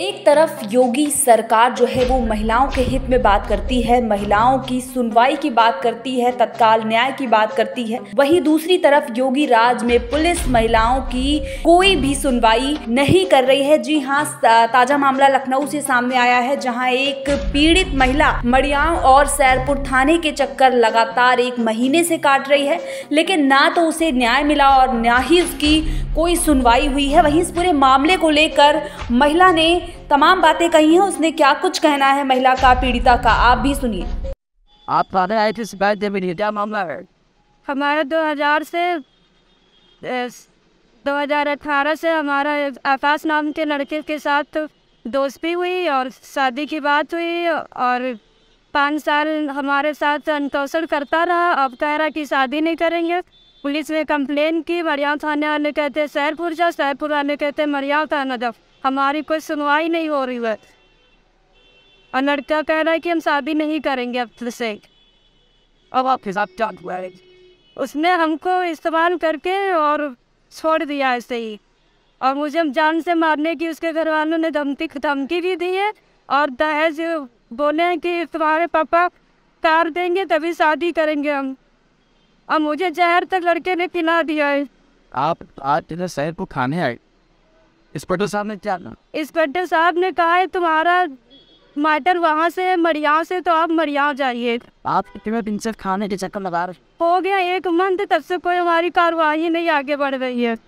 एक तरफ योगी सरकार जो है वो महिलाओं के हित में बात करती है महिलाओं की सुनवाई की बात करती है तत्काल न्याय की बात करती है वहीं दूसरी तरफ योगी राज में पुलिस महिलाओं की कोई भी सुनवाई नहीं कर रही है जी हाँ ताजा मामला लखनऊ से सामने आया है जहाँ एक पीड़ित महिला मड़ियाओं और सैरपुर थाने के चक्कर लगातार एक महीने से काट रही है लेकिन ना तो उसे न्याय मिला और ना ही उसकी कोई सुनवाई हुई है वहीं इस पूरे मामले को लेकर महिला ने तमाम बातें कही हैं उसने क्या कुछ कहना है महिला का पीड़िता का आप भी सुनिए आप थाने आए थे शिकायत नहीं क्या मामला है हमारा 2000 से 2018 से हमारा आकाश नाम के लड़के के साथ दोस्ती हुई और शादी की बात हुई और पाँच साल हमारे साथ अनकौशल करता रहा अब कह रहा कि शादी नहीं करेंगे पुलिस ने कंप्लेन की मरियाम थाने वाले कहते सैरपुर जाओ सैरपुर वाले कहते मरियाम थाना जाओ हमारी कोई सुनवाई नहीं हो रही है और लड़का कह रहा है कि हम शादी नहीं करेंगे अब से अब आप साथ क्या हुआ है उसने हमको इस्तेमाल करके और छोड़ दिया ऐसे ही और मुझे जान से मारने की उसके घर वालों ने धमकी धमकी भी दी है और दहेज बोले हैं कि तुम्हारे पापा कार देंगे तभी शादी करेंगे हम और मुझे जहर तक तो लड़के ने पिला दिया है आप आज इधर शहर को खाने आए इंस्पेक्टर साहब ने क्या इंस्पेक्टर साहब ने कहा है तुम्हारा मैटर वहाँ से मरियाव से तो आप मरियाव जाइए आप कितने दिन से खाने के चक्कर लगा रहे हो गया एक मंथ तब से कोई हमारी कार्रवाई नहीं आगे बढ़ रही है